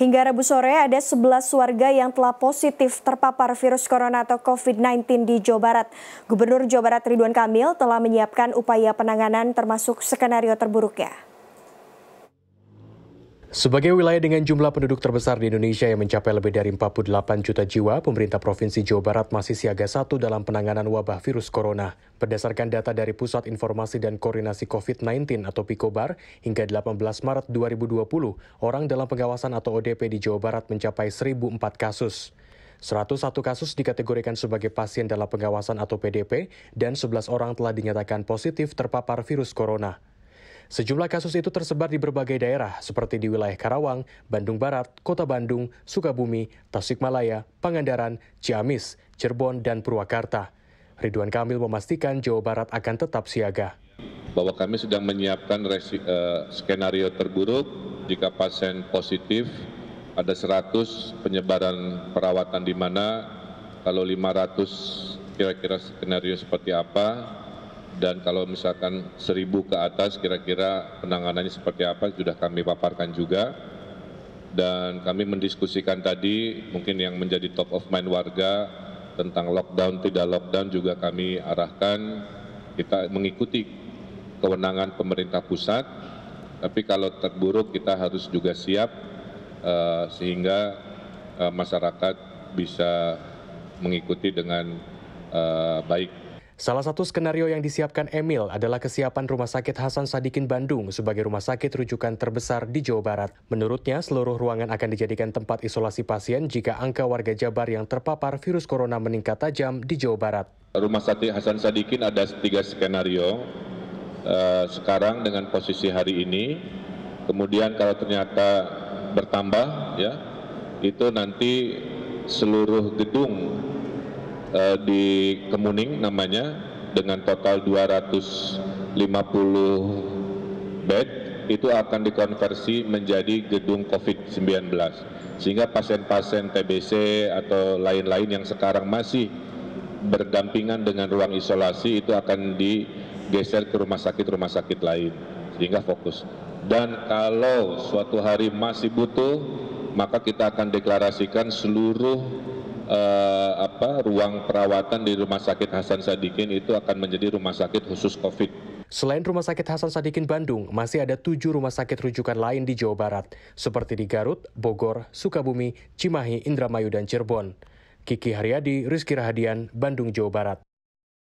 Hingga Rabu sore ada 11 warga yang telah positif terpapar virus corona atau COVID-19 di Jawa Barat. Gubernur Jawa Barat Ridwan Kamil telah menyiapkan upaya penanganan termasuk skenario terburuknya. Sebagai wilayah dengan jumlah penduduk terbesar di Indonesia yang mencapai lebih dari 48 juta jiwa, pemerintah Provinsi Jawa Barat masih siaga satu dalam penanganan wabah virus corona. Berdasarkan data dari Pusat Informasi dan Koordinasi COVID-19 atau PIKOBAR, hingga 18 Maret 2020, orang dalam pengawasan atau ODP di Jawa Barat mencapai 1.004 kasus. 101 kasus dikategorikan sebagai pasien dalam pengawasan atau PDP, dan 11 orang telah dinyatakan positif terpapar virus corona. Sejumlah kasus itu tersebar di berbagai daerah seperti di wilayah Karawang, Bandung Barat, Kota Bandung, Sukabumi, Tasikmalaya, Pangandaran, Ciamis, Cirebon, dan Purwakarta. Ridwan Kamil memastikan Jawa Barat akan tetap siaga. Bahwa kami sudah menyiapkan resi, uh, skenario terburuk jika pasien positif ada 100 penyebaran perawatan di mana, kalau 500 kira-kira skenario seperti apa, dan kalau misalkan seribu ke atas kira-kira penanganannya seperti apa sudah kami paparkan juga dan kami mendiskusikan tadi mungkin yang menjadi top of mind warga tentang lockdown tidak lockdown juga kami arahkan kita mengikuti kewenangan pemerintah pusat tapi kalau terburuk kita harus juga siap uh, sehingga uh, masyarakat bisa mengikuti dengan uh, baik Salah satu skenario yang disiapkan Emil adalah kesiapan Rumah Sakit Hasan Sadikin Bandung sebagai rumah sakit rujukan terbesar di Jawa Barat. Menurutnya, seluruh ruangan akan dijadikan tempat isolasi pasien jika angka warga Jabar yang terpapar virus corona meningkat tajam di Jawa Barat. Rumah Sakit Hasan Sadikin ada tiga skenario. Eh, sekarang dengan posisi hari ini, kemudian kalau ternyata bertambah, ya itu nanti seluruh gedung Eh, di Kemuning namanya dengan total 250 bed itu akan dikonversi menjadi gedung COVID-19 sehingga pasien-pasien TBC atau lain-lain yang sekarang masih berdampingan dengan ruang isolasi itu akan digeser ke rumah sakit-rumah sakit lain sehingga fokus dan kalau suatu hari masih butuh maka kita akan deklarasikan seluruh eh, apa ruang perawatan di Rumah Sakit Hasan Sadikin itu akan menjadi rumah sakit khusus COVID. Selain Rumah Sakit Hasan Sadikin Bandung, masih ada tujuh rumah sakit rujukan lain di Jawa Barat, seperti di Garut, Bogor, Sukabumi, Cimahi, Indramayu, dan Cirebon. Kiki Haryadi, Rizky Rahadian, Bandung, Jawa Barat.